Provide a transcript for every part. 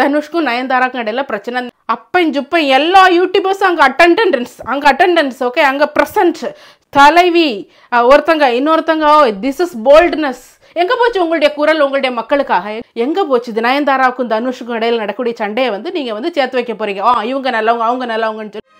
தனுஷ்க்கும் நயன்தாராக்கும் இடையில பிரச்சனை அப்பன் ஜுப்பையும் எல்லா யூடியூபர்ஸும் அங்கே அட்டண்டன்ஸ் அங்கே அட்டண்டன்ஸ் ஓகே அங்கே ப்ரெசன்ட் தலைவி ஒருத்தங்க இன்னொருத்தங்க ஓ திஸ் இஸ் போல்ட்னஸ் எங்கே போச்சு உங்களுடைய குரல் உங்களுடைய மக்களுக்காக எங்கே போச்சு இது நயன்தாராவுக்கும் தனுஷுக்கும் இடையில் நடக்கூடிய சண்டையை வந்து நீங்கள் வந்து சேர்த்து வைக்க போகிறீங்க ஆ இவங்க நல்லவங்க அவங்க நல்லவங்கன்னு சொல்லி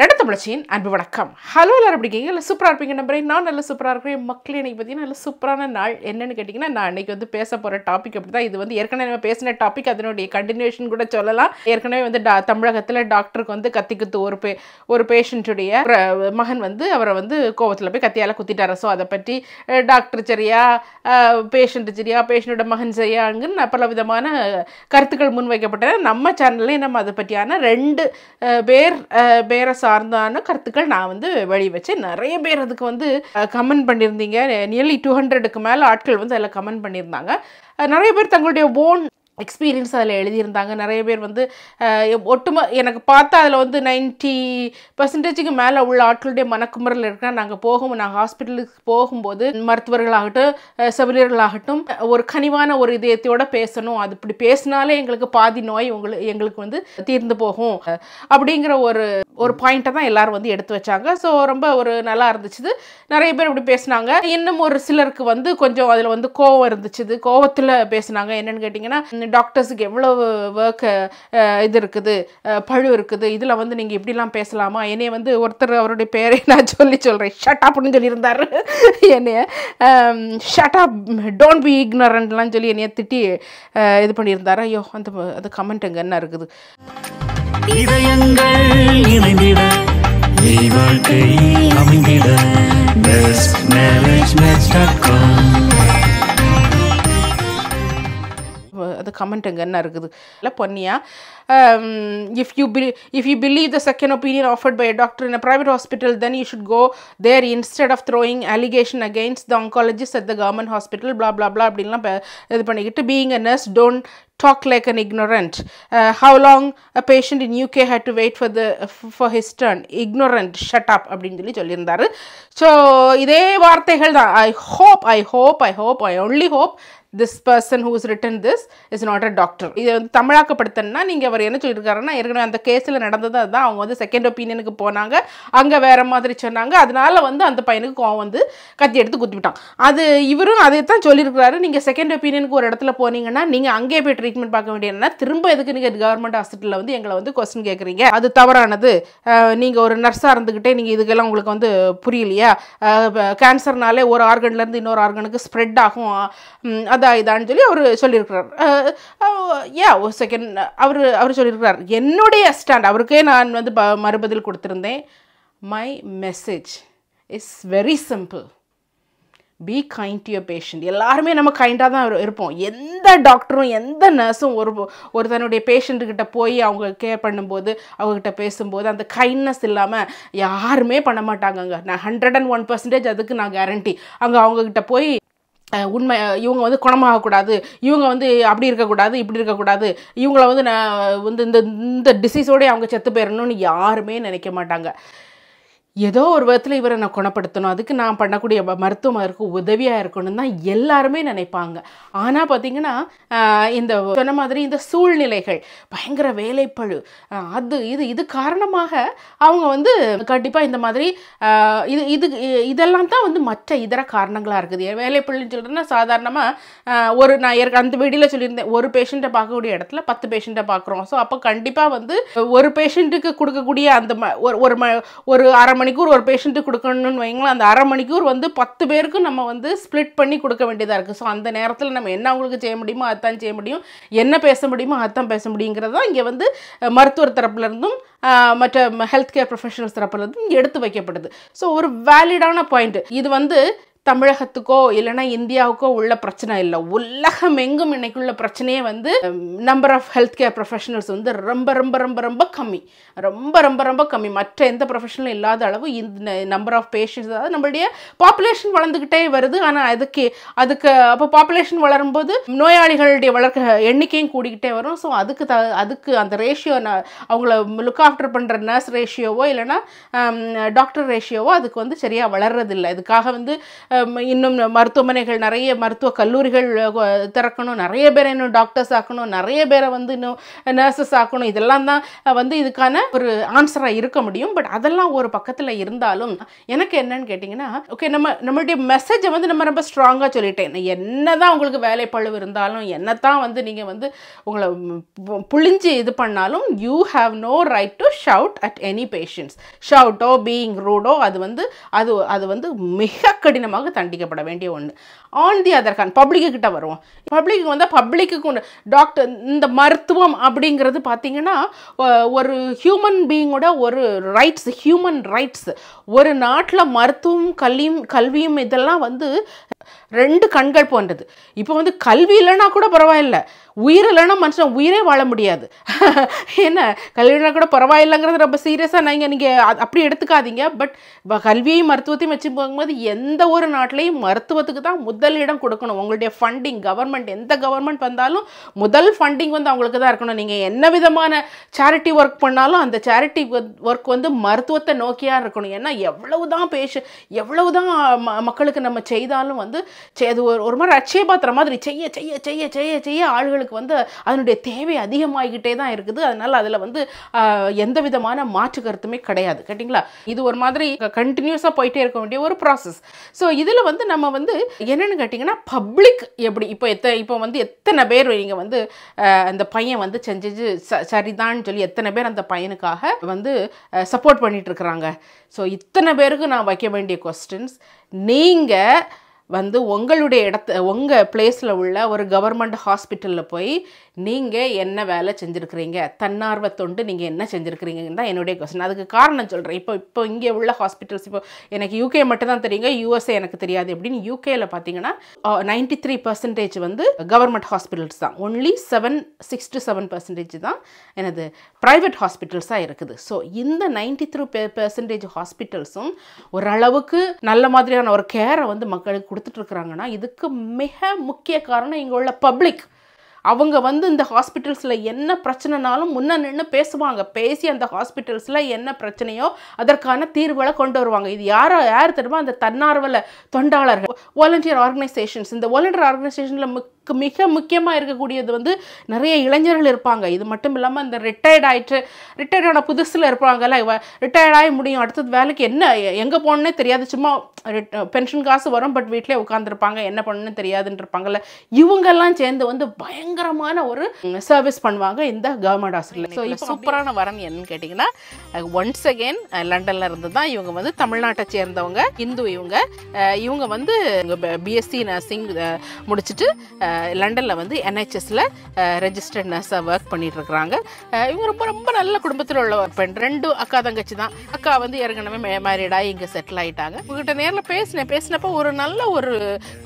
லடத்து தமிழச்சியின் அன்பு வணக்கம் ஹலோ எல்லாரும் அப்படிங்க இல்லை சூப்பராக இருப்பீங்க நம்புறேன் நான் நல்ல சூப்பராக இருக்கிறேன் மக்கள் இன்றைக்கி பார்த்தீங்கன்னா நல்ல சூப்பரான நாள் என்னென்னு கேட்டிங்கன்னா நான் இன்றைக்கி வந்து பேச போகிற டாபிக் அப்படி தான் இது வந்து ஏற்கனவே நம்ம பேசின டாபிக் அதனுடைய கண்டினியூஷன் கூட சொல்லலாம் ஏற்கனவே வந்து டா தமிழகத்தில் டாக்டருக்கு வந்து கத்தி குத்து ஒரு பே ஒரு பேஷண்ட்டுடைய மகன் வந்து அவரை வந்து கோவத்தில் போய் கத்தியால் குத்திட்டார ஸோ அதை பற்றி டாக்டர் சரியா பேஷண்ட்டு சரியா பேஷண்ட்டோட மகன் சரியாங்கன்னு பல விதமான கருத்துக்கள் முன்வைக்கப்பட்டன நம்ம சேனல்லே நம்ம அதை பற்றியான ரெண்டு பேர் பேரை சார்ந்தான கருத்துக்கள் நான் வந்து வழி வச்சேன் நிறைய பேர் அதுக்கு வந்து கமெண்ட் பண்ணியிருந்தீங்க நியர்லி டூ ஹண்ட்ரடுக்கு மேலே ஆட்கள் வந்து அதில் கமெண்ட் பண்ணியிருந்தாங்க நிறைய பேர் தங்களுடைய ஓன் எக்ஸ்பீரியன்ஸ் அதில் எழுதியிருந்தாங்க நிறைய பேர் வந்து ஒட்டுமொ எனக்கு பார்த்தா அதில் வந்து நைன்ட்டி பர்சன்டேஜுக்கு மேலே உள்ள ஆட்களுடைய மனக்குமரில் இருக்கா நாங்கள் போகும் நாங்கள் ஹாஸ்பிட்டலுக்கு போகும்போது மருத்துவர்களாகட்டும் செவிலியர்களாகட்டும் ஒரு கனிவான ஒரு இதயத்தோடு பேசணும் அது இப்படி பேசினாலே எங்களுக்கு பாதி நோய் உங்களுக்கு எங்களுக்கு வந்து தீர்ந்து போகும் அப்படிங்கிற ஒரு ஒரு பாயிண்ட்டை தான் எல்லோரும் வந்து எடுத்து வச்சாங்க ஸோ ரொம்ப ஒரு நல்லா இருந்துச்சு நிறைய பேர் இப்படி பேசினாங்க இன்னும் ஒரு சிலருக்கு வந்து கொஞ்சம் அதில் வந்து கோவம் இருந்துச்சு கோவத்தில் பேசினாங்க என்னென்னு கேட்டிங்கன்னா டாக்டர்ஸுக்கு எவ்வளோ ஒர்க் இது இருக்குது பழு இருக்குது இதில் வந்து நீங்கள் இப்படிலாம் பேசலாமா என்னைய வந்து ஒருத்தர் அவருடைய பேரை நான் சொல்லி சொல்கிறேன் ஷட் அப்னு சொல்லியிருந்தார் என்னைய ஷட் டோன்ட் பி இக்னரண்ட்லாம் சொல்லி என்னைய திட்டி இது பண்ணியிருந்தார் ஐயோ அந்த அந்த கமெண்ட் எங்கே என்ன இருக்குது இதயங்கள் அந்த கமெண்ட் எங்கே என்ன இருக்குது இல்லை பொன்னியா if you believe if you believe the second opinion offered by doctor in a private hospital then you should go there instead of throwing allegation against the oncologist at the government hospital blah blah blah அப்படின்லாம் இது பண்ணிக்கிட்டு being a nurse don't talk like an ignorant uh, how long a patient in uk had to wait for the for his turn ignorant shut up அப்படின்னு சொல்லி சொல்லியிருந்தார் so இதே வார்த்தைகள் தான் I hope I hope I hope I only hope this person who is written this is not a doctor இதை வந்து தமிழாக்கப்படுத்தணும்னா நீங்கள் அவர் என்ன சொல்லியிருக்காருன்னா ஏற்கனவே அந்த கேஸில் நடந்தது அதுதான் அவங்க வந்து செகண்ட் ஒப்பீனியனுக்கு போனாங்க அங்கே வேறு மாதிரி சொன்னாங்க அதனால வந்து அந்த பையனுக்கு கோவம் வந்து கத்தி எடுத்து குத்திவிட்டான் அது இவரும் அதை தான் சொல்லியிருக்கிறாரு நீங்கள் செகண்ட் ஒப்பீனியனுக்கு ஒரு இடத்துல போனீங்கன்னா நீங்கள் அங்கேயே போய் ட்ரீட்மெண்ட் பார்க்க வேண்டியதுனா திரும்ப எதுக்கு நீங்கள் கவர்மெண்ட் ஹாஸ்பிட்டலில் வந்து எங்களை வந்து கொஸ்டின் கேட்குறீங்க அது தவறானது நீங்கள் ஒரு நர்ஸாக இருந்துக்கிட்டே நீங்கள் இதுக்கெல்லாம் உங்களுக்கு வந்து புரியலையா கேன்சர்னாலே ஒரு ஆர்கன்லேருந்து இன்னொரு ஆர்கனுக்கு ஸ்ப்ரெட் ஆகும் அதான் இதான்னு சொல்லி அவர் சொல்லியிருக்கிறார் ஒரு செகண்ட் அவர் அவர் சொல்லியிருக்கிறார் என்னுடைய ஸ்டாண்ட் அவருக்கே நான் வந்து ப மறுபதில் கொடுத்துருந்தேன் my message it's very simple be kind you your patient எல்லாருமே நம்ம கைண்டாக தான் இருப்போம் எந்த டாக்டரும் எந்த நர்ஸும் ஒரு ஒரு தன்னுடைய பேஷண்ட்டுக்கிட்ட போய் அவங்க கேர் பண்ணும்போது அவங்கக்கிட்ட பேசும்போது அந்த கைண்ட்னஸ் இல்லாமல் யாருமே பண்ண மாட்டாங்கங்க நான் ஹண்ட்ரட் அண்ட் ஒன் பர்சன்டேஜ் அதுக்கு நான் கேரண்டி அங்கே அவங்கக்கிட்ட போய் உண்மை இவங்க வந்து குணமாகக்கூடாது இவங்க வந்து அப்படி இருக்கக்கூடாது இப்படி இருக்கக்கூடாது இவங்கள வந்து நான் வந்து இந்த இந்த டிசீஸோடய அவங்க செத்து போயிடணும்னு யாருமே நினைக்க மாட்டாங்க ஏதோ ஒரு விதத்தில் இவரை நான் குணப்படுத்தணும் அதுக்கு நான் பண்ணக்கூடிய மருத்துவமருக்கு உதவியாக இருக்கணும் தான் எல்லாருமே நினைப்பாங்க ஆனால் பார்த்திங்கன்னா இந்த சொன்ன மாதிரி இந்த சூழ்நிலைகள் பயங்கர வேலைப்பழு அது இது இது காரணமாக அவங்க வந்து கண்டிப்பாக இந்த மாதிரி இது இது இதெல்லாம் தான் வந்து மற்ற இதர காரணங்களாக இருக்குது வேலைப்பழுன்னு சொல்கிறேன்னா சாதாரணமாக ஒரு நான் ஏற்க அந்த வீடியோவில் சொல்லியிருந்தேன் ஒரு பேஷண்ட்டை பார்க்கக்கூடிய இடத்துல பத்து பேஷண்ட்டை பார்க்குறோம் ஸோ அப்போ கண்டிப்பாக வந்து ஒரு பேஷண்ட்டுக்கு கொடுக்கக்கூடிய அந்த ஒரு ஒரு அரை மணி மணிக்கூர் ஒரு பேஷண்ட்டு கொடுக்கணும்னு வைங்களேன் அந்த அரை மணிக்கூர் வந்து பத்து பேருக்கு நம்ம வந்து ஸ்ப்ளிட் பண்ணி கொடுக்க வேண்டியதாக இருக்குது ஸோ அந்த நேரத்தில் நம்ம என்ன அவங்களுக்கு செய்ய முடியுமோ அதுதான் செய்ய முடியும் என்ன பேச முடியுமோ அதுதான் பேச முடியுங்கிறது தான் இங்கே வந்து மருத்துவர் தரப்புலேருந்தும் மற்ற ஹெல்த் கேர் ப்ரொஃபஷனல்ஸ் தரப்புலேருந்தும் எடுத்து வைக்கப்படுது ஸோ ஒரு வேலிடான பாயிண்ட் இது வந்து தமிழகத்துக்கோ இல்லைனா இந்தியாவுக்கோ உள்ள பிரச்சனை இல்லை உலகம் எங்கும் இன்னைக்குள்ள பிரச்சனையே வந்து number of healthcare professionals வந்து ரொம்ப ரொம்ப ரொம்ப ரொம்ப கம்மி ரொம்ப ரொம்ப ரொம்ப கம்மி மற்ற எந்த ப்ரொஃபஷனலும் இல்லாத அளவு இந்த நம்பர் ஆஃப் பேஷண்ட்ஸ் அதாவது நம்மளுடைய பாப்புலேஷன் வளர்ந்துக்கிட்டே வருது ஆனால் அதுக்கு அதுக்கு அப்போ பாப்புலேஷன் வளரும்போது நோயாளிகளுடைய வளர்க்க எண்ணிக்கையும் கூடிக்கிட்டே வரும் ஸோ அதுக்கு த அதுக்கு அந்த ரேஷியோ அவங்கள லுக் ஆஃப்டர் பண்ணுற நர்ஸ் ரேஷியோவோ இல்லைனா டாக்டர் ரேஷியோவோ அதுக்கு வந்து சரியாக வளர்றதில்லை இதுக்காக வந்து இன்னும் மருத்துவமனைகள் நிறைய மருத்துவ கல்லூரிகள் திறக்கணும் நிறைய பேரை இன்னும் டாக்டர்ஸ் ஆக்கணும் நிறைய பேரை வந்து இன்னும் நர்சஸ் ஆக்கணும் இதெல்லாம் தான் வந்து இதுக்கான ஒரு ஆன்சராக இருக்க முடியும் பட் அதெல்லாம் ஒரு பக்கத்தில் இருந்தாலும் எனக்கு என்னன்னு கேட்டிங்கன்னா ஓகே நம்ம நம்மளுடைய மெசேஜை வந்து நம்ம ரொம்ப ஸ்ட்ராங்காக சொல்லிட்டேன் என்ன தான் உங்களுக்கு வேலைப்பழுவு இருந்தாலும் என்ன தான் வந்து நீங்கள் வந்து உங்களை புழிஞ்சு இது பண்ணாலும் you have no right to shout at any patients ஷவுட்டோ பீயிங் ரூடோ அது வந்து அது அது வந்து மிக கடினமாக நிச்சயமாக தண்டிக்கப்பட வேண்டிய ஒன்று ஆன் தி அதர் ஹேண்ட் கிட்ட வருவோம் பப்ளிக்கு வந்தால் பப்ளிக்கு டாக்டர் இந்த மருத்துவம் அப்படிங்கிறது பார்த்தீங்கன்னா ஒரு ஹியூமன் பீயிங்கோட ஒரு ரைட்ஸ் ஹியூமன் ரைட்ஸ் ஒரு நாட்டில் மருத்துவம் கல்வியும் கல்வியும் இதெல்லாம் வந்து ரெண்டு கண்கள் போன்றது இப்போ வந்து கல்வி இல்லைன்னா கூட பரவாயில்ல உயிர் இல்லைன்னா மனுஷன் உயிரே வாழ முடியாது என்ன கல்வினா கூட பரவாயில்லைங்கிறது ரொம்ப சீரியஸாக நீங்கள் நீங்கள் அப்படி எடுத்துக்காதீங்க பட் கல்வியையும் மருத்துவத்தையும் வச்சு போகும்போது எந்த ஒரு நாட்டிலையும் மருத்துவத்துக்கு தான் முதல் இடம் கொடுக்கணும் உங்களுடைய ஃபண்டிங் கவர்மெண்ட் எந்த கவர்மெண்ட் வந்தாலும் முதல் ஃபண்டிங் வந்து அவங்களுக்கு தான் இருக்கணும் நீங்கள் என்ன விதமான சேரிட்டி ஒர்க் பண்ணாலும் அந்த சேரிட்டி ஒர்க் வந்து மருத்துவத்தை நோக்கியாக இருக்கணும் ஏன்னா எவ்வளவு தான் பேஷ எவ்வளவு தான் மக்களுக்கு நம்ம செய்தாலும் வந்து வந்து அது ஒரு ஒரு மாதிரி அட்சயபாத்திரம் மாதிரி செய்ய செய்ய செய்ய செய்ய செய்ய ஆள்களுக்கு வந்து அதனுடைய தேவை அதிகமாகிக்கிட்டே தான் இருக்குது அதனால் அதில் வந்து எந்த விதமான மாற்று கருத்துமே கிடையாது கேட்டிங்களா இது ஒரு மாதிரி கண்டினியூஸாக போயிட்டே இருக்க வேண்டிய ஒரு ப்ராசஸ் ஸோ இதில் வந்து நம்ம வந்து என்னென்னு கேட்டிங்கன்னா பப்ளிக் எப்படி இப்போ எத்த இப்போ வந்து எத்தனை பேர் நீங்கள் வந்து அந்த பையன் வந்து செஞ்சு சரிதான்னு சொல்லி எத்தனை பேர் அந்த பையனுக்காக வந்து சப்போர்ட் இருக்கிறாங்க ஸோ இத்தனை பேருக்கு நான் வைக்க வேண்டிய கொஸ்டின்ஸ் நீங்கள் வந்து உங்களுடைய இடத்த உங்கள் பிளேஸில் உள்ள ஒரு கவர்மெண்ட் ஹாஸ்பிட்டலில் போய் நீங்கள் என்ன வேலை செஞ்சுருக்கிறீங்க தன்னார்வ தொண்டு நீங்கள் என்ன செஞ்சுருக்கிறீங்கன்னு தான் என்னுடைய கொஸ்டின் அதுக்கு காரணம் சொல்கிறேன் இப்போ இப்போ இங்கே உள்ள ஹாஸ்பிட்டல்ஸ் இப்போ எனக்கு யூகே மட்டும் தான் தெரியுங்க யூஎஸ்ஏ எனக்கு தெரியாது அப்படின்னு யூகேயில் பார்த்தீங்கன்னா நைன்டி த்ரீ பர்சன்டேஜ் வந்து கவர்மெண்ட் ஹாஸ்பிட்டல்ஸ் தான் only seven six to seven percentage தான் எனது ப்ரைவேட் ஹாஸ்பிட்டல்ஸாக இருக்குது ஸோ இந்த நைன்டி த்ரீ பெர்சன்டேஜ் ஹாஸ்பிட்டல்ஸும் ஓரளவுக்கு நல்ல மாதிரியான ஒரு கேரை வந்து மக்களுக்கு கொடுத்துட்ருக்குறாங்கன்னா இதுக்கு மிக முக்கிய காரணம் இங்கே உள்ள பப்ளிக் அவங்க வந்து இந்த ஹாஸ்பிட்டல்ஸில் என்ன பிரச்சனைனாலும் முன்ன நின்று பேசுவாங்க பேசி அந்த ஹாஸ்பிட்டல்ஸில் என்ன பிரச்சனையோ அதற்கான தீர்வுகளை கொண்டு வருவாங்க இது யாரோ யார் தெரியுமா அந்த தன்னார்வல தொண்டாளர்கள் வாலண்டியர் ஆர்கனைசேஷன்ஸ் இந்த வாலண்டியர் ஆர்கனைசேஷனில் மிக முக்கியமாக இருக்கக்கூடியது வந்து நிறைய இளைஞர்கள் இருப்பாங்க இது மட்டும் இல்லாமல் இந்த ரிட்டையர்ட் ஆகிட்டு ரிட்டையர்ட் ஆன புதுசில் இருப்பாங்கல்ல ரிட்டையர்ட் ஆகி முடியும் அடுத்தது வேலைக்கு என்ன எங்கே போகணுன்னே தெரியாது சும்மா பென்ஷன் காசு வரும் பட் வீட்டிலே உட்காந்துருப்பாங்க என்ன பண்ணணுன்னு தெரியாதுன்னு இருப்பாங்கல்ல இவங்கெல்லாம் சேர்ந்து வந்து பயங்கர பயங்கரமான ஒரு சர்வீஸ் பண்ணுவாங்க இந்த கவர்மெண்ட் ஹாஸ்பிட்டல் ஸோ சூப்பரான வரம் என்னன்னு கேட்டிங்கன்னா ஒன்ஸ் அகெயின் லண்டனில் இருந்து தான் இவங்க வந்து தமிழ்நாட்டை சேர்ந்தவங்க இந்து இவங்க இவங்க வந்து பிஎஸ்சி நர்சிங் முடிச்சுட்டு லண்டனில் வந்து என்ஹெச்எஸில் ரெஜிஸ்டர்ட் நர்ஸாக ஒர்க் பண்ணிட்டுருக்குறாங்க இவங்க ரொம்ப ரொம்ப நல்ல குடும்பத்தில் உள்ள பெண் ரெண்டு அக்கா தங்கச்சி தான் அக்கா வந்து ஏற்கனவே மேரிடாகி இங்கே செட்டில் ஆகிட்டாங்க உங்ககிட்ட நேரில் பேசினேன் பேசினப்போ ஒரு நல்ல ஒரு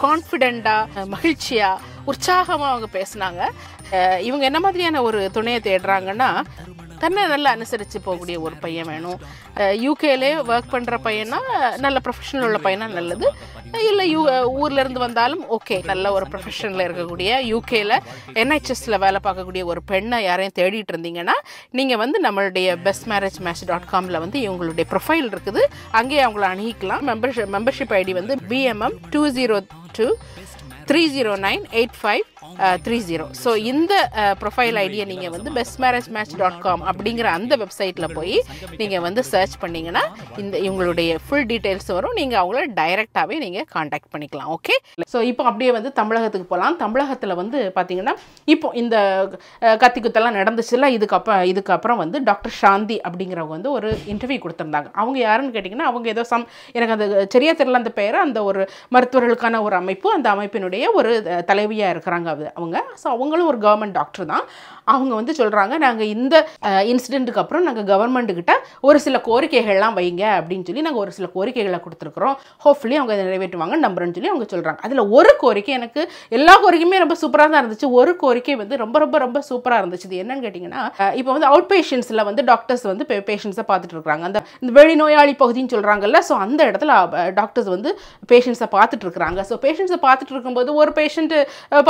கான்ஃபிடெண்டாக மகிழ்ச்சியாக உற்சாகமாக அவங்க பேசினாங்க இவங்க என்ன மாதிரியான ஒரு துணையை தேடுறாங்கன்னா தன்னை நல்லா அனுசரித்து போகக்கூடிய ஒரு பையன் வேணும் யூகேலே ஒர்க் பண்ணுற பையனா நல்ல ப்ரொஃபஷனல் உள்ள பையனா நல்லது இல்லை யூ ஊர்லேருந்து வந்தாலும் ஓகே நல்ல ஒரு ப்ரொஃபஷனில் இருக்கக்கூடிய யூகேல என்ஹெச்எஸில் வேலை பார்க்கக்கூடிய ஒரு பெண்ணை யாரையும் தேடிட்டு இருந்தீங்கன்னா நீங்கள் வந்து நம்மளுடைய பெஸ்ட் மேரேஜ் மேட்ச் டாட் காமில் வந்து இவங்களுடைய ப்ரொஃபைல் இருக்குது அங்கேயே அவங்கள அணுகிக்கலாம் மெம்பர்ஷிப் மெம்பர்ஷிப் ஐடி வந்து BMM two zero two 30985 three zero so இந்த ப்ரொஃபைல் ஐடியை நீங்கள் வந்து best marriage match dot com அப்படிங்கிற அந்த வெப்சைட்டில் போய் நீங்கள் வந்து சர்ச் பண்ணிங்கன்னா இந்த இவங்களுடைய ஃபுல் டீட்டெயில்ஸ் வரும் நீங்கள் அவங்கள டைரெக்டாகவே நீங்கள் காண்டாக்ட் பண்ணிக்கலாம் ஓகே ஸோ இப்போ அப்படியே வந்து தமிழகத்துக்கு போகலாம் தமிழகத்தில் வந்து பார்த்தீங்கன்னா இப்போ இந்த கத்தி குத்தெல்லாம் நடந்துச்சுல இதுக்கப்புறம் இதுக்கப்புறம் வந்து டாக்டர் சாந்தி அப்படிங்கிறவங்க வந்து ஒரு இன்டர்வியூ கொடுத்துருந்தாங்க அவங்க யாருன்னு கேட்டிங்கன்னா அவங்க ஏதோ சம் எனக்கு அந்த சரியாக தெரியல அந்த பெயரை அந்த ஒரு மருத்துவர்களுக்கான ஒரு அமைப்பு அந்த அமைப்பினுடைய ஒரு தலைவியாக இருக்கிறாங்க அவங்க ஸோ அவங்களும் ஒரு கவர்மெண்ட் டாக்டர் தான் அவங்க வந்து சொல்கிறாங்க நாங்கள் இந்த இன்சிடெண்ட்டுக்கு அப்புறம் நாங்கள் கவர்மெண்ட்டுக்கிட்ட ஒரு சில கோரிக்கைகள்லாம் வைங்க அப்படின்னு சொல்லி நாங்கள் ஒரு சில கோரிக்கைகளை கொடுத்துருக்குறோம் ஹோப்ஃபுல்லி அவங்க அதை நிறைவேற்றுவாங்க நம்புறேன்னு சொல்லி அவங்க சொல்கிறாங்க அதில் ஒரு கோரிக்கை எனக்கு எல்லா கோரிக்கையுமே ரொம்ப சூப்பராக தான் இருந்துச்சு ஒரு கோரிக்கை வந்து ரொம்ப ரொம்ப ரொம்ப சூப்பராக இருந்துச்சு இது என்னன்னு கேட்டிங்கன்னா இப்போ வந்து அவுட் பேஷண்ட்ஸில் வந்து டாக்டர்ஸ் வந்து பேஷண்ட்ஸை பார்த்துட்டு இருக்காங்க அந்த இந்த வெளிநோயாளி பகுதின்னு சொல்கிறாங்கல்ல ஸோ அந்த இடத்துல டாக்டர்ஸ் வந்து பேஷண்ட்ஸை பார்த்துட்டு இருக்கிறாங்க ஸோ பேஷண்ட்ஸை பார்த்துட்டு இருக்கும்போது ஒரு பேஷண்ட்டு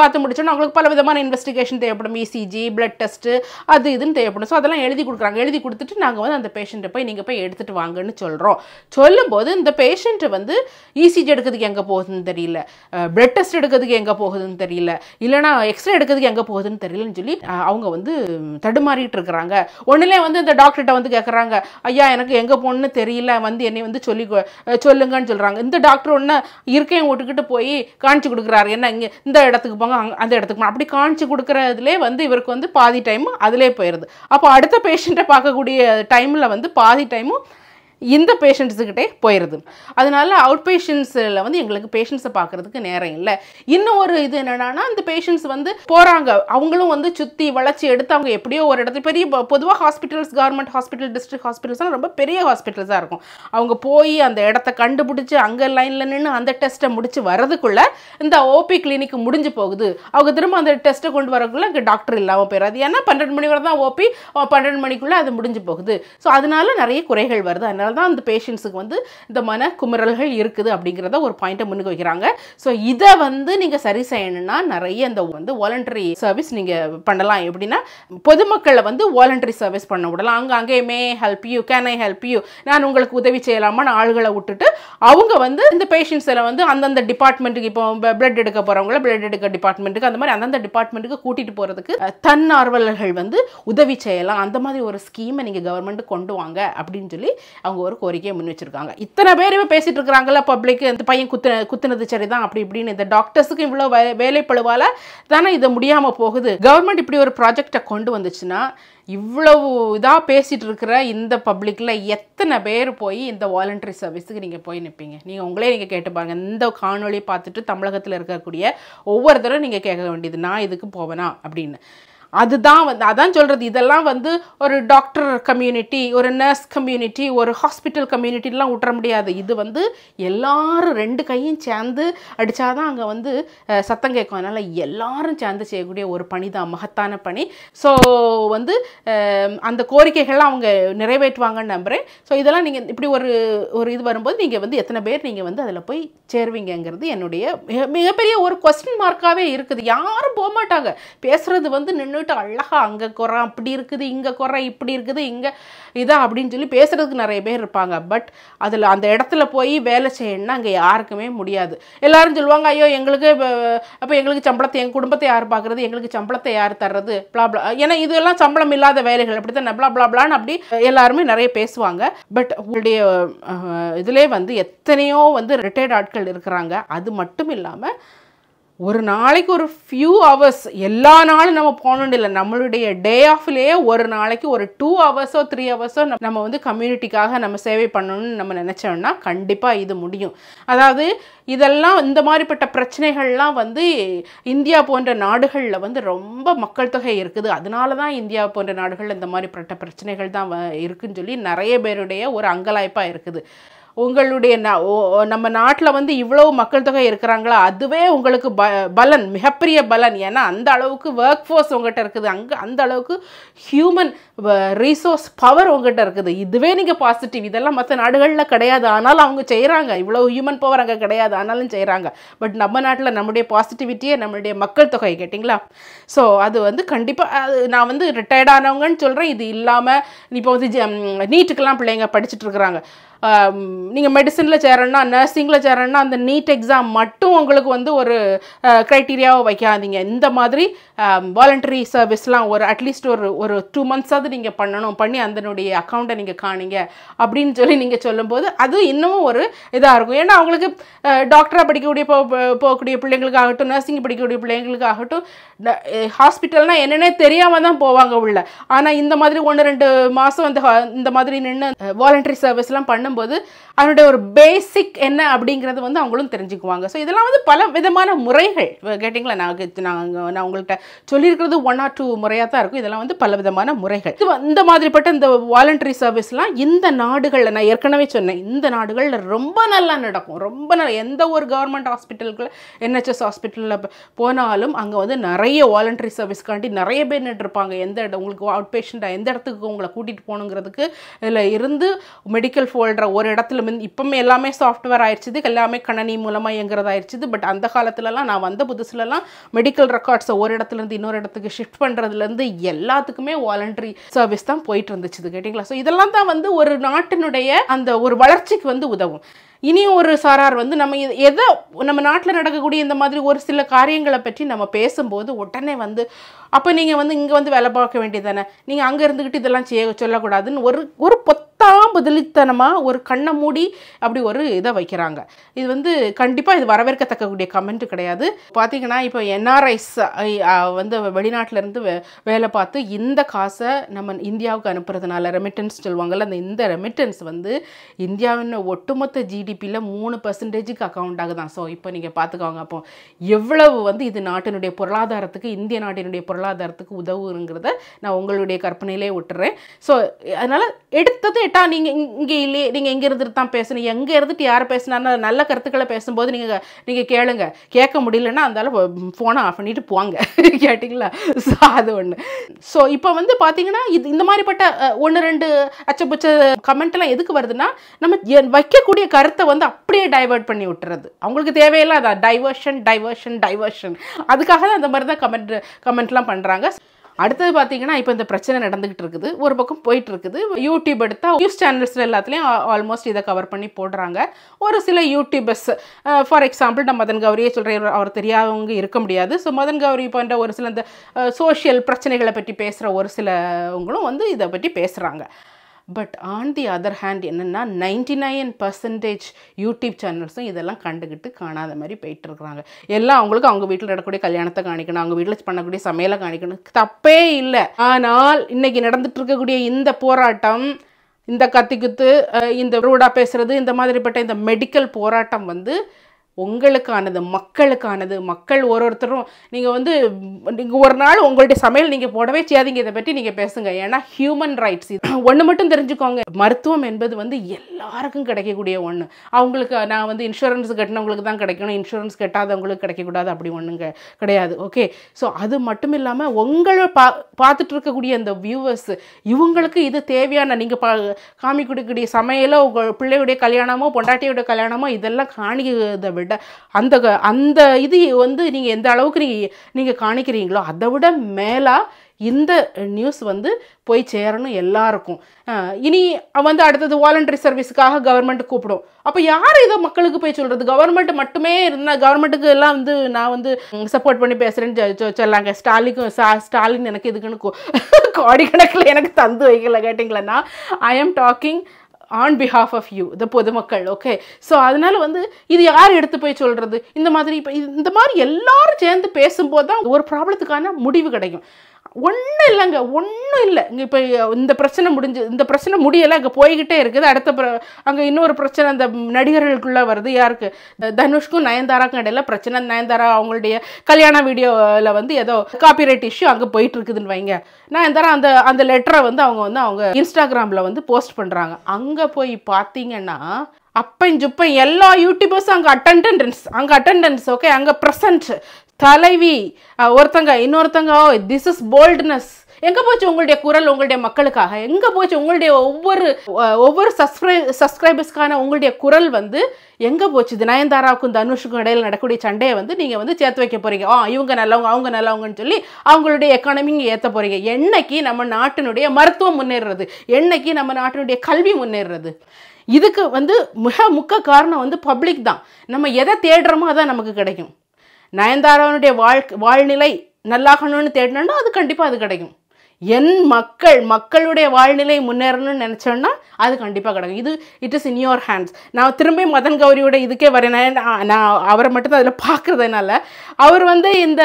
பார்த்து முடிச்சு வச்சோன்னா அவங்களுக்கு பல விதமான இன்வெஸ்டிகேஷன் தேவைப்படும் இசிஜி பிளட் டெஸ்ட்டு அது இதுன்னு தேவைப்படும் ஸோ அதெல்லாம் எழுதி கொடுக்குறாங்க எழுதி கொடுத்துட்டு நாங்கள் வந்து அந்த பேஷண்ட்டை போய் நீங்கள் போய் எடுத்துகிட்டு வாங்கன்னு சொல்கிறோம் சொல்லும்போது இந்த பேஷண்ட்டு வந்து இசிஜி e எடுக்கிறதுக்கு எங்கே போகுதுன்னு தெரியல பிளட் டெஸ்ட் எடுக்கிறதுக்கு எங்கே போகுதுன்னு தெரியல இல்லைனா எக்ஸ்ரே எடுக்கிறதுக்கு எங்கே போகுதுன்னு தெரியலன்னு சொல்லி அவங்க வந்து தடுமாறிட்டு இருக்கிறாங்க ஒன்றுலேயே வந்து இந்த டாக்டர்கிட்ட வந்து கேட்குறாங்க ஐயா எனக்கு எங்கே போகணுன்னு தெரியல வந்து என்னை வந்து சொல்லி சொல்லுங்கன்னு சொல்கிறாங்க இந்த டாக்டர் ஒன்று இருக்கையும் விட்டுக்கிட்டு போய் காமிச்சு கொடுக்குறாரு என்ன இங்கே இந்த இடத்துக்கு போங்க அங்கே அந்த இடத்துக்கு அப்படி காமிச்சு கொடுக்குறதுலே வந்து இவருக்கு வந்து பாதி டைம் அதிலே போயிடுது அப்போ அடுத்த பேஷண்ட்டை பார்க்கக்கூடிய டைமில் வந்து பாதி டைமும் இந்த பேஷண்ட்ஸுக்கிட்டே போயிடுது அதனால் அவுட் பேஷண்ட்ஸில் வந்து எங்களுக்கு பேஷண்ட்ஸை பார்க்குறதுக்கு நேரம் இல்லை இன்னும் ஒரு இது என்னென்னா அந்த பேஷண்ட்ஸ் வந்து போகிறாங்க அவங்களும் வந்து சுற்றி வளர்ச்சி எடுத்து அவங்க எப்படியோ ஒரு இடத்துல பெரிய பொதுவாக ஹாஸ்பிட்டல்ஸ் கவர்மெண்ட் ஹாஸ்பிட்டல் டிஸ்ட்ரிக்ட் ஹாஸ்பிட்டல்ஸ்லாம் ரொம்ப பெரிய ஹாஸ்பிட்டல்ஸாக இருக்கும் அவங்க போய் அந்த இடத்த கண்டுபிடிச்சி அங்கே லைனில் நின்று அந்த டெஸ்ட்டை முடித்து வரதுக்குள்ளே இந்த ஓபி கிளினிக் முடிஞ்சு போகுது அவங்க திரும்ப அந்த டெஸ்ட்டை கொண்டு வரக்குள்ளே அங்கே டாக்டர் இல்லாமல் போயிடாது ஏன்னா பன்னெண்டு மணி வரை தான் ஓபி பன்னெண்டு மணிக்குள்ளே அது முடிஞ்சு போகுது ஸோ அதனால நிறைய குறைகள் வருது அதனால் அதனால தான் அந்த பேஷண்ட்ஸுக்கு வந்து இந்த மன குமரல்கள் இருக்குது அப்படிங்கிறத ஒரு பாயிண்ட்டை முன்னுக்கு வைக்கிறாங்க ஸோ இதை வந்து நீங்கள் சரி செய்யணும்னா நிறைய இந்த வந்து வாலண்டரி சர்வீஸ் நீங்கள் பண்ணலாம் எப்படின்னா பொதுமக்களை வந்து வாலண்டரி சர்வீஸ் பண்ண விடலாம் அங்கே அங்கேயுமே help you can I help you நான் உங்களுக்கு உதவி செய்யலாமான்னு ஆள்களை விட்டுட்டு அவங்க வந்து இந்த பேஷண்ட்ஸில் வந்து அந்தந்த டிபார்ட்மெண்ட்டுக்கு இப்போ பிளட் எடுக்க போகிறவங்கள பிளட் எடுக்க டிபார்ட்மெண்ட்டுக்கு அந்த மாதிரி அந்தந்த டிபார்ட்மெண்ட்டுக்கு கூட்டிகிட்டு போகிறதுக்கு தன்னார்வலர்கள் வந்து உதவி செய்யலாம் அந்த மாதிரி ஒரு ஸ்கீமை நீங்கள் கவர்மெண்ட் கொண்டு வாங்க அப்படின்னு சொல்லி அவங்க அவங்க ஒரு கோரிக்கையை முன் வச்சிருக்காங்க இத்தனை பேருமே பேசிட்டு இருக்கிறாங்கல்ல பப்ளிக் இந்த பையன் குத்து குத்துனது சரிதான் அப்படி இப்படின்னு இந்த டாக்டர்ஸுக்கு இவ்வளோ வே வேலைப்படுவால தானே இதை முடியாமல் போகுது கவர்மெண்ட் இப்படி ஒரு ப்ராஜெக்டை கொண்டு வந்துச்சுன்னா இவ்வளவு இதாக பேசிகிட்டு இருக்கிற இந்த பப்ளிக்கில் எத்தனை பேர் போய் இந்த வாலண்டரி சர்வீஸுக்கு நீங்கள் போய் நிற்பீங்க நீங்கள் உங்களே நீங்கள் கேட்டு பாருங்கள் இந்த காணொலி பார்த்துட்டு தமிழகத்தில் இருக்கக்கூடிய ஒவ்வொருத்தரும் நீங்கள் கேட்க வேண்டியது நான் இதுக்கு போவேனா அப்படின்னு அதுதான் வந்து அதான் சொல்கிறது இதெல்லாம் வந்து ஒரு டாக்டர் கம்யூனிட்டி ஒரு நர்ஸ் கம்யூனிட்டி ஒரு ஹாஸ்பிட்டல் கம்யூனிட்டிலாம் விட்டுற முடியாது இது வந்து எல்லாரும் ரெண்டு கையும் சேர்ந்து அடித்தாதான் அங்கே வந்து சத்தம் கேட்கும் அதனால் எல்லாரும் சேர்ந்து செய்யக்கூடிய ஒரு பணி தான் மகத்தான பணி ஸோ வந்து அந்த கோரிக்கைகள்லாம் அவங்க நிறைவேற்றுவாங்கன்னு நம்புகிறேன் ஸோ இதெல்லாம் நீங்கள் இப்படி ஒரு ஒரு இது வரும்போது நீங்கள் வந்து எத்தனை பேர் நீங்கள் வந்து அதில் போய் சேருவீங்கங்கிறது என்னுடைய மிகப்பெரிய ஒரு கொஸ்டின் மார்க்காகவே இருக்குது யாரும் போக மாட்டாங்க பேசுகிறது வந்து நின்று நின்றுட்டு அழகாக அங்கே குறை அப்படி இருக்குது இங்கே குறை இப்படி இருக்குது இங்கே இதான் அப்படின்னு சொல்லி பேசுகிறதுக்கு நிறைய பேர் இருப்பாங்க பட் அதில் அந்த இடத்துல போய் வேலை செய்யணும்னா அங்கே யாருக்குமே முடியாது எல்லோரும் சொல்லுவாங்க ஐயோ எங்களுக்கு அப்போ எங்களுக்கு சம்பளத்தை எங்கள் குடும்பத்தை யார் பார்க்குறது எங்களுக்கு சம்பளத்தை யார் தர்றது பிளாப்ளா ஏன்னா இதெல்லாம் சம்பளம் இல்லாத வேலைகள் அப்படி தான் பிளா பிளாப்ளான்னு அப்படி எல்லாருமே நிறைய பேசுவாங்க பட் உங்களுடைய இதிலே வந்து எத்தனையோ வந்து ரிட்டையர்ட் ஆட்கள் இருக்கிறாங்க அது மட்டும் இல்லாமல் ஒரு நாளைக்கு ஒரு ஃபியூ ஹவர்ஸ் எல்லா நாளும் நம்ம போகணும் இல்லை நம்மளுடைய டே ஆஃப்லேயே ஒரு நாளைக்கு ஒரு டூ ஹவர்ஸோ த்ரீ ஹவர்ஸோ நம்ம வந்து கம்யூனிட்டிக்காக நம்ம சேவை பண்ணணும்னு நம்ம நினச்சோம்னா கண்டிப்பாக இது முடியும் அதாவது இதெல்லாம் இந்த மாதிரிப்பட்ட பிரச்சனைகள்லாம் வந்து இந்தியா போன்ற நாடுகளில் வந்து ரொம்ப மக்கள் தொகை இருக்குது அதனால தான் இந்தியா போன்ற நாடுகளில் இந்த மாதிரிப்பட்ட பிரச்சனைகள் தான் இருக்குன்னு சொல்லி நிறைய பேருடைய ஒரு அங்கலாய்ப்பாக இருக்குது உங்களுடைய நம்ம நாட்டில் வந்து இவ்வளோ மக்கள் தொகை இருக்கிறாங்களா அதுவே உங்களுக்கு ப பலன் மிகப்பெரிய பலன் ஏன்னா அந்த அளவுக்கு ஒர்க் ஃபோர்ஸ் உங்கள்கிட்ட இருக்குது அங்கே அந்த அளவுக்கு ஹியூமன் ரீசோர்ஸ் பவர் உங்கள்கிட்ட இருக்குது இதுவே நீங்கள் பாசிட்டிவ் இதெல்லாம் மற்ற நாடுகளில் கிடையாது ஆனாலும் அவங்க செய்கிறாங்க இவ்வளோ ஹியூமன் பவர் அங்கே கிடையாது ஆனாலும் செய்கிறாங்க பட் நம்ம நாட்டில் நம்முடைய பாசிட்டிவிட்டியே நம்மளுடைய மக்கள் தொகை கேட்டிங்களா ஸோ அது வந்து கண்டிப்பாக அது நான் வந்து ரிட்டையர்டானவங்கன்னு சொல்கிறேன் இது இல்லாமல் இப்போ வந்து நீட்டுக்கெல்லாம் பிள்ளைங்க படிச்சுட்டு இருக்கிறாங்க நீங்கள் மெடிசனில் சேரணும்னா நர்சிங்கில் சேரணும்னா அந்த நீட் எக்ஸாம் மட்டும் உங்களுக்கு வந்து ஒரு க்ரைட்டீரியாவை வைக்காதீங்க இந்த மாதிரி வாலண்டரி சர்வீஸ்லாம் ஒரு அட்லீஸ்ட் ஒரு ஒரு டூ மந்த்ஸாவது நீங்கள் பண்ணணும் பண்ணி அதனுடைய அக்கௌண்ட்டை நீங்கள் காணுங்க அப்படின்னு சொல்லி நீங்கள் சொல்லும்போது அது இன்னமும் ஒரு இதாக இருக்கும் ஏன்னா அவங்களுக்கு டாக்டராக படிக்கக்கூடிய போ போகக்கூடிய பிள்ளைங்களுக்காகட்டும் நர்சிங் படிக்கக்கூடிய பிள்ளைங்களுக்காகட்டும் ஹாஸ்பிட்டல்னால் என்னென்னே தெரியாமல் தான் போவாங்க உள்ள ஆனால் இந்த மாதிரி ஒன்று ரெண்டு மாதம் வந்து இந்த மாதிரி நின்று வாலண்டரி சர்வீஸ்லாம் பண்ண பண்ணும்போது அதனுடைய ஒரு பேசிக் என்ன அப்படிங்கிறது வந்து அவங்களும் தெரிஞ்சுக்குவாங்க ஸோ இதெல்லாம் வந்து பல விதமான முறைகள் கேட்டிங்களா நான் நாங்கள் நான் உங்கள்கிட்ட சொல்லியிருக்கிறது ஒன் ஆர் டூ முறையாக தான் இருக்கும் இதெல்லாம் வந்து பல விதமான முறைகள் இது இந்த மாதிரிப்பட்ட இந்த வாலண்டரி சர்வீஸ்லாம் இந்த நாடுகளில் நான் ஏற்கனவே சொன்னேன் இந்த நாடுகளில் ரொம்ப நல்லா நடக்கும் ரொம்ப நல்லா எந்த ஒரு கவர்மெண்ட் ஹாஸ்பிட்டலுக்குள்ள என்ஹெச்எஸ் ஹாஸ்பிட்டலில் போனாலும் அங்கே வந்து நிறைய வாலண்டரி சர்வீஸ்க்காண்டி நிறைய பேர் நின்றுருப்பாங்க எந்த இடம் உங்களுக்கு அவுட் பேஷண்ட்டாக எந்த இடத்துக்கு உங்களை கூட்டிகிட்டு போகணுங்கிறதுக்கு இதில் இருந்து மெடிக்கல் ஃபோல்ட் பண்ணுற ஒரு இடத்துல இருந்து இப்போமே எல்லாமே சாஃப்ட்வேர் ஆயிடுச்சுது எல்லாமே கணனி மூலமாக இயங்குறது பட் அந்த காலத்துலலாம் நான் வந்த புதுசுலலாம் மெடிக்கல் ரெக்கார்ட்ஸை ஒரு இடத்துலேருந்து இன்னொரு இடத்துக்கு ஷிஃப்ட் பண்ணுறதுலேருந்து எல்லாத்துக்குமே வாலண்டரி சர்வீஸ் தான் போயிட்டு இருந்துச்சு கேட்டிங்களா ஸோ இதெல்லாம் தான் வந்து ஒரு நாட்டினுடைய அந்த ஒரு வளர்ச்சிக்கு வந்து உதவும் இனியும் ஒரு சாரார் வந்து நம்ம எதை நம்ம நாட்டில் நடக்கக்கூடிய இந்த மாதிரி ஒரு சில காரியங்களை பற்றி நம்ம பேசும்போது உடனே வந்து அப்போ நீங்கள் வந்து இங்கே வந்து வேலை பார்க்க வேண்டியது தானே நீங்கள் அங்கே இருந்துக்கிட்டு இதெல்லாம் செய்ய சொல்லக்கூடாதுன்னு ஒரு ஒரு பொத்தாம் புதலித்தனமாக ஒரு கண்ணை மூடி அப்படி ஒரு இதை வைக்கிறாங்க இது வந்து கண்டிப்பாக இது வரவேற்கத்தக்கக்கூடிய கமெண்ட்டு கிடையாது பார்த்தீங்கன்னா இப்போ என்ஆர்ஐஸ் வந்து வெளிநாட்டிலேருந்து வே வேலை பார்த்து இந்த காசை நம்ம இந்தியாவுக்கு அனுப்புறதுனால ரெமிட்டன்ஸ் சொல்லுவாங்கள்ல அந்த இந்த ரெமிட்டன்ஸ் வந்து இந்தியாவின் ஒட்டுமொத்த ஜிடிபியில் மூணு பர்சன்டேஜுக்கு அக்கௌண்ட் ஆகுதான் ஸோ இப்போ நீங்கள் பார்த்துக்கோங்க அப்போ எவ்வளவு வந்து இது நாட்டினுடைய பொருளாதாரத்துக்கு இந்திய நாட்டினுடைய பொருளாதாரத்துக்கு உதவுங்கிறத நான் உங்களுடைய கற்பனையிலே விட்டுறேன் ஸோ அதனால் எடுத்தது எட்டா நீங்கள் இங்கே இல்லையே நீங்கள் எங்கே இருந்துட்டு தான் பேசணும் எங்கே இருந்துட்டு யார் பேசினான்னு நல்ல கருத்துக்களை பேசும்போது நீங்கள் நீங்கள் கேளுங்க கேட்க முடியலன்னா அந்தாலும் ஃபோனை ஆஃப் பண்ணிட்டு போங்க கேட்டிங்களா ஸோ அது ஒன்று ஸோ இப்போ வந்து பார்த்தீங்கன்னா இது இந்த மாதிரிப்பட்ட ஒன்று ரெண்டு அச்சபுச்ச கமெண்ட்லாம் எதுக்கு வருதுன்னா நம்ம வைக்கக்கூடிய கருத்தை வந்து அப்படியே டைவெர்ட் பண்ணி விட்டுறது அவங்களுக்கு தேவையில்லாத டைவர்ஷன் டைவர்ஷன் டைவர்ஷன் அதுக்காக தான் அந்த மாதிரி தான் கமெண்ட் கமெண்ட்லாம் பண்ணுறாங்க அடுத்தது பார்த்தீங்கன்னா இப்போ இந்த பிரச்சனை நடந்துகிட்டு இருக்குது ஒரு பக்கம் போயிட்டு இருக்குது யூடியூப் எடுத்தால் நியூஸ் சேனல்ஸில் எல்லாத்துலேயும் ஆல்மோஸ்ட் இதை கவர் பண்ணி போடுறாங்க ஒரு சில யூடியூபர்ஸ் ஃபார் எக்ஸாம்பிள் நம்ம மதன் கௌரியே சொல்கிற அவர் தெரியாதவங்க இருக்க முடியாது ஸோ மதன் கௌரி போன்ற ஒரு சில இந்த சோஷியல் பிரச்சனைகளை பற்றி பேசுகிற ஒரு சிலவங்களும் வந்து இதை பற்றி பேசுகிறாங்க but on the other hand என்னென்னா நைன்டி நைன் பர்சன்டேஜ் யூடியூப் சேனல்ஸும் இதெல்லாம் கண்டுக்கிட்டு காணாத மாதிரி போயிட்டுருக்குறாங்க எல்லாம் அவங்களுக்கு அவங்க வீட்டில் நடக்கக்கூடிய கல்யாணத்தை காணிக்கணும் அவங்க வீட்டில் பண்ணக்கூடிய சமையலை காணிக்கணும் தப்பே இல்லை ஆனால் இன்றைக்கி நடந்துட்டு இருக்கக்கூடிய இந்த போராட்டம் இந்த கத்திக்குத்து இந்த ரூடாக பேசுகிறது இந்த மாதிரிப்பட்ட இந்த மெடிக்கல் போராட்டம் வந்து உங்களுக்கானது மக்களுக்கானது மக்கள் ஒரு ஒருத்தரும் நீங்கள் வந்து நீங்கள் ஒரு நாள் உங்களுடைய சமையல் நீங்கள் போடவே செய்யாதீங்க இதை பற்றி நீங்கள் பேசுங்க ஏன்னா ஹியூமன் ரைட்ஸ் இது ஒன்று மட்டும் தெரிஞ்சுக்கோங்க மருத்துவம் என்பது வந்து எல்லாருக்கும் கிடைக்கக்கூடிய ஒன்று அவங்களுக்கு நான் வந்து இன்சூரன்ஸ் கட்டினவங்களுக்கு தான் கிடைக்கணும் இன்சூரன்ஸ் கட்டாதவங்களுக்கு கிடைக்கக்கூடாது அப்படி ஒன்றுங்க கிடையாது ஓகே ஸோ அது மட்டும் இல்லாமல் உங்களை பா பார்த்துட்டு இருக்கக்கூடிய அந்த வியூவர்ஸ் இவங்களுக்கு இது தேவையான நீங்கள் பா காமி கொடுக்கக்கூடிய சமையலோ உங்கள் பிள்ளையுடைய கல்யாணமோ பொண்டாட்டியோட கல்யாணமோ இதெல்லாம் காணிக்கிறதை விட அந்த அந்த இது வந்து நீங்கள் எந்த அளவுக்கு நீங்கள் நீங்கள் காணிக்கிறீங்களோ அதை விட மேலாக இந்த நியூஸ் வந்து போய் சேரணும் எல்லாருக்கும் இனி வந்து அடுத்தது வாலண்டரி சர்வீஸுக்காக கவர்மெண்ட் கூப்பிடும் அப்போ யார் இதை மக்களுக்கு போய் சொல்கிறது கவர்மெண்ட் மட்டுமே இருந்தால் கவர்மெண்ட்டுக்கு எல்லாம் வந்து நான் வந்து சப்போர்ட் பண்ணி பேசுகிறேன்னு சொல்லாங்க ஸ்டாலிக்கும் ஸ்டாலின் எனக்கு இதுக்குன்னு கோடிக்கணக்கில் எனக்கு தந்து வைக்கல கேட்டிங்களா I am talking on behalf of you the பொதுமக்கள் ஓகே ஸோ அதனால் வந்து இது யார் எடுத்து போய் சொல்கிறது இந்த மாதிரி இப்போ இந்த மாதிரி எல்லாரும் சேர்ந்து பேசும்போது தான் ஒரு ப்ராப்ளத்துக்கான முடிவு கிடைக்கும் ஒன்றும் இல்லைங்க ஒன்றும் இல்லை இங்கே இப்போ இந்த பிரச்சனை முடிஞ்சு இந்த பிரச்சனை முடியலை அங்கே போய்கிட்டே இருக்குது அடுத்த பிர அங்கே இன்னொரு பிரச்சனை அந்த நடிகர்களுக்குள்ளே வருது யாருக்கு தனுஷ்க்கும் நயன்தாராக்கும் இடையில பிரச்சனை நயன்தாரா அவங்களுடைய கல்யாண வீடியோவில் வந்து ஏதோ காப்பிரைட் இஷ்யூ அங்கே போயிட்டு இருக்குதுன்னு வைங்க நயன்தாரா அந்த அந்த லெட்டரை வந்து அவங்க வந்து அவங்க இன்ஸ்டாகிராமில் வந்து போஸ்ட் பண்ணுறாங்க அங்கே போய் பார்த்தீங்கன்னா அப்பஞ்சுப்பேன் எல்லா யூடியூபர்ஸும் அங்கே அட்டண்டன்ஸ் அங்கே அட்டண்டன்ஸ் ஓகே அங்கே ப்ரெசன்ட் தலைவி ஒருத்தங்க இன்னொருத்தங்க ஓ திஸ் இஸ் போல்ட்னஸ் எங்கே போச்சு உங்களுடைய குரல் உங்களுடைய மக்களுக்காக எங்கே போச்சு உங்களுடைய ஒவ்வொரு ஒவ்வொரு சப்ஸ்கிரை சப்ஸ்கிரைபர்ஸ்க்கான உங்களுடைய குரல் வந்து எங்கே போச்சு இது நயன்தாராவுக்கும் தனுஷுக்கும் இடையில் நடக்கூடிய சண்டையை வந்து நீங்கள் வந்து சேர்த்து வைக்க போகிறீங்க ஆ இவங்க நல்லவங்க அவங்க நல்லவங்கன்னு சொல்லி அவங்களுடைய எக்கானமிங்க ஏற்ற போகிறீங்க என்னைக்கு நம்ம நாட்டினுடைய மருத்துவம் முன்னேறுறது என்னைக்கு நம்ம நாட்டினுடைய கல்வி முன்னேறுறது இதுக்கு வந்து மிக முக்க காரணம் வந்து பப்ளிக் தான் நம்ம எதை தேடுறோமோ அதான் நமக்கு கிடைக்கும் நயன்தாராவனுடைய வாழ் வாழ்நிலை நல்லாகணும்னு தேடினோன்னா அது கண்டிப்பாக அது கிடைக்கும் என் மக்கள் மக்களுடைய வாழ்நிலை முன்னேறணும்னு நினச்சோன்னா அது கண்டிப்பாக கிடைக்கும் இது it is in your hands நான் திரும்பி மதன் கௌரியோட இதுக்கே வரேன் நான் அவரை தான் அதில் பார்க்குறதுனால அவர் வந்து இந்த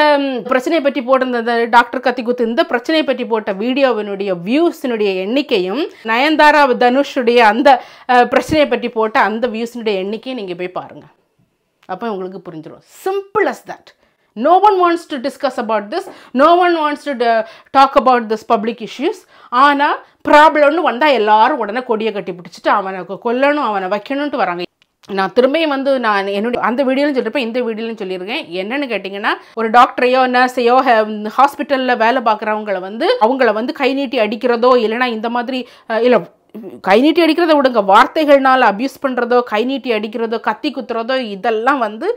பிரச்சனையை பற்றி போட்டிருந்த டாக்டர் கத்தி குத்து இந்த பிரச்சனையை பற்றி போட்ட வீடியோவினுடைய வியூஸினுடைய எண்ணிக்கையும் நயன்தாரா தனுஷுடைய அந்த பிரச்சனையை பற்றி போட்ட அந்த வியூஸினுடைய எண்ணிக்கையும் நீங்கள் போய் பாருங்கள் அப்போ உங்களுக்கு புரிஞ்சிடும் simple as that no one wants to discuss about this no one wants to talk about this public issues ஆனால் ப்ராப்ளம்னு வந்தால் எல்லாரும் உடனே கொடியை கட்டி பிடிச்சிட்டு அவனை கொல்லணும் அவனை வைக்கணும்ட்டு வராங்க நான் திரும்பியும் வந்து நான் என்னுடைய அந்த வீடியோலையும் சொல்லியிருப்பேன் இந்த வீடியோலையும் சொல்லியிருக்கேன் என்னென்னு கேட்டிங்கன்னா ஒரு டாக்டரையோ நர்ஸையோ ஹாஸ்பிட்டலில் வேலை பார்க்குறவங்கள வந்து அவங்கள வந்து கை நீட்டி அடிக்கிறதோ இல்லைனா இந்த மாதிரி இல்லை கை நீட்டி அடிக்கிறத விடுங்க வார்த்தைகள்னால் அப்யூஸ் பண்ணுறதோ கை நீட்டி அடிக்கிறதோ கத்தி குத்துறதோ இதெல்லாம் வந்து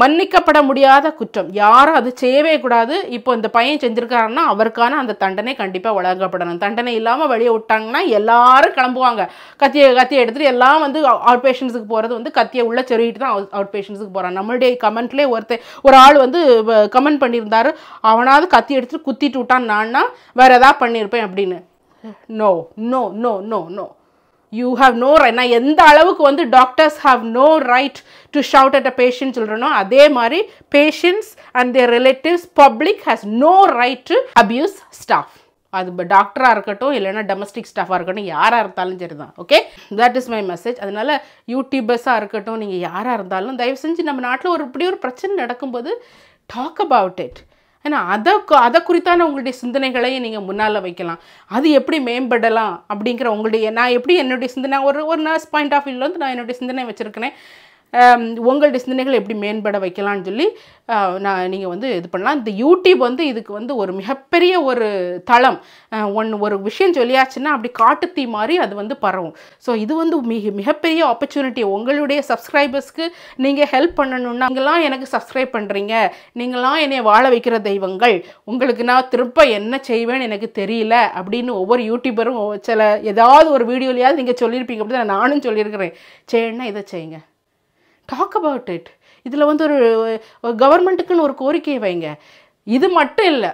மன்னிக்கப்பட முடியாத குற்றம் யாரும் அது செய்யவே கூடாது இப்போ இந்த பையன் செஞ்சுருக்காருன்னா அவருக்கான அந்த தண்டனை கண்டிப்பாக வழங்கப்படணும் தண்டனை இல்லாமல் வெளியே விட்டாங்கன்னா எல்லாரும் கிளம்புவாங்க கத்தியை கத்தியை எடுத்துகிட்டு எல்லாம் வந்து அவுட் பேஷன்ஸுக்கு போகிறது வந்து கத்தியை உள்ளே செருகிட்டு தான் அவுட் பேஷன்ஸுக்கு போகிறான் நம்மளுடைய கமெண்ட்லேயே ஒருத்தர் ஒரு ஆள் வந்து கமெண்ட் பண்ணியிருந்தாரு அவனாவது கத்தி எடுத்துகிட்டு குத்திட்டு விட்டான் நான்னா வேறு எதாவது பண்ணியிருப்பேன் அப்படின்னு no no no no no you have no right நான் எந்த அளவுக்கு வந்து doctors have no right to shout at a patient சொல்கிறனோ அதே மாதிரி patients and their relatives public has no right to abuse staff அது டாக்டராக இருக்கட்டும் இல்லைனா டொமஸ்டிக் ஸ்டாஃபாக இருக்கட்டும் யாராக இருந்தாலும் சரி தான் okay that is my message அதனால் யூடியூபர்ஸாக இருக்கட்டும் நீங்கள் யாராக இருந்தாலும் தயவு செஞ்சு நம்ம நாட்டில் ஒரு இப்படி ஒரு பிரச்சனை நடக்கும்போது டாக் அபவுட் இட் ஏன்னா அதை அதை குறித்தான உங்களுடைய சிந்தனைகளையும் நீங்கள் முன்னால் வைக்கலாம் அது எப்படி மேம்படலாம் அப்படிங்கிற உங்களுடைய நான் எப்படி என்னுடைய சிந்தனை ஒரு ஒரு நர்ஸ் பாயிண்ட் ஆஃப் வியூவில் வந்து நான் என்னுடைய சிந்தனை வச்சுருக்கேன் உங்களுடைய சிந்தனைகள் எப்படி மேம்பட வைக்கலாம்னு சொல்லி நான் நீங்கள் வந்து இது பண்ணலாம் இந்த யூடியூப் வந்து இதுக்கு வந்து ஒரு மிகப்பெரிய ஒரு தளம் ஒன்று ஒரு விஷயம் சொல்லியாச்சுன்னா அப்படி காட்டுத்தீ மாதிரி அது வந்து பரவும் ஸோ இது வந்து மிக மிகப்பெரிய ஆப்பர்ச்சுனிட்டி உங்களுடைய சப்ஸ்கிரைபர்ஸ்க்கு நீங்கள் ஹெல்ப் பண்ணணும்னா நீங்களாம் எனக்கு சப்ஸ்கிரைப் பண்ணுறீங்க நீங்களாம் என்னை வாழ வைக்கிற தெய்வங்கள் உங்களுக்கு நான் திருப்ப என்ன செய்வேன்னு எனக்கு தெரியல அப்படின்னு ஒவ்வொரு யூடியூபரும் சில ஏதாவது ஒரு வீடியோலையாவது நீங்கள் சொல்லியிருப்பீங்க அப்படி நானும் சொல்லியிருக்கிறேன் சரின்னா இதை செய்யுங்க டாக் அபவுட் இட் இதில் வந்து ஒரு கவர்மெண்ட்டுக்குன்னு ஒரு கோரிக்கையை வைங்க இது மட்டும் இல்லை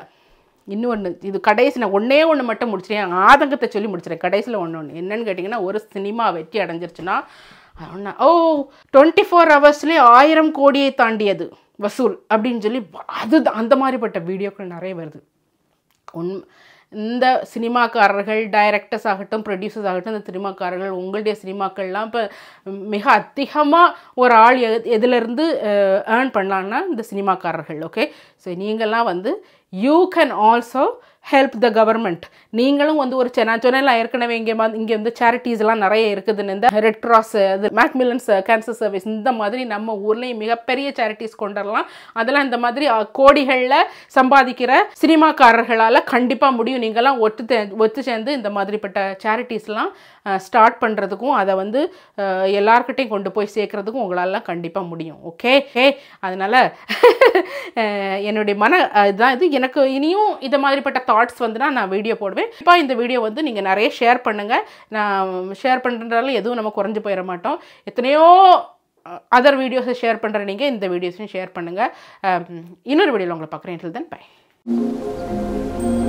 இன்னொன்று இது கடைசி நான் ஒன்றே ஒன்று மட்டும் முடிச்சிட்டேன் ஆதங்கத்தை சொல்லி முடிச்சிட்டேன் கடைசியில் ஒன்று ஒன்று என்னன்னு கேட்டிங்கன்னா ஒரு சினிமா வெற்றி அடைஞ்சிருச்சுன்னா ஓ டுவெண்ட்டி ஃபோர் ஹவர்ஸ்லேயே ஆயிரம் கோடியை தாண்டியது வசூல் அப்படின்னு சொல்லி அது அந்த மாதிரிப்பட்ட வீடியோக்கள் நிறைய வருது உண் இந்த சினிமாக்காரர்கள் டைரக்டர்ஸ் ஆகட்டும் ப்ரொடியூசர்ஸ் ஆகட்டும் இந்த சினிமாக்காரர்கள் உங்களுடைய சினிமாக்கள்லாம் இப்போ மிக அதிகமாக ஒரு ஆள் எ எதுலேருந்து ஏர்ன் பண்ணலான்னா இந்த சினிமாக்காரர்கள் ஓகே ஸோ நீங்கள்லாம் வந்து you can also help the government நீங்களும் வந்து ஒரு நான் சொன்னேன் ஏற்கனவே இங்கே இங்கே வந்து எல்லாம் நிறைய இருக்குதுன்னு இந்த ரெட் கிராஸ் இது மேக்மில்லன்ஸ் கேன்சர் சர்வீஸ் இந்த மாதிரி நம்ம ஊர்லேயும் மிகப்பெரிய சேரிட்டிஸ் கொண்டுடலாம் அதெல்லாம் இந்த மாதிரி கோடிகளில் சம்பாதிக்கிற சினிமாக்காரர்களால் கண்டிப்பாக முடியும் நீங்களாம் ஒத்து ஒத்து சேர்ந்து இந்த மாதிரிப்பட்ட சேரிட்டிஸ்லாம் ஸ்டார்ட் பண்ணுறதுக்கும் அதை வந்து எல்லாருக்கிட்டையும் கொண்டு போய் சேர்க்குறதுக்கும் உங்களாலலாம் கண்டிப்பாக முடியும் ஓகே ஹே அதனால் என்னுடைய மன இதுதான் இது எனக்கு இனியும் இதை மாதிரிப்பட்ட தாட்ஸ் வந்துனா நான் வீடியோ போடுவேன் இப்போ இந்த வீடியோ வந்து நீங்கள் நிறைய ஷேர் பண்ணுங்கள் நான் ஷேர் பண்ணுறதுனால எதுவும் நம்ம குறைஞ்சி போயிட மாட்டோம் எத்தனையோ அதர் வீடியோஸை ஷேர் பண்ணுற நீங்கள் இந்த வீடியோஸையும் ஷேர் பண்ணுங்கள் இன்னொரு வீடியோவில் உங்களை பார்க்குறேன் தென் பை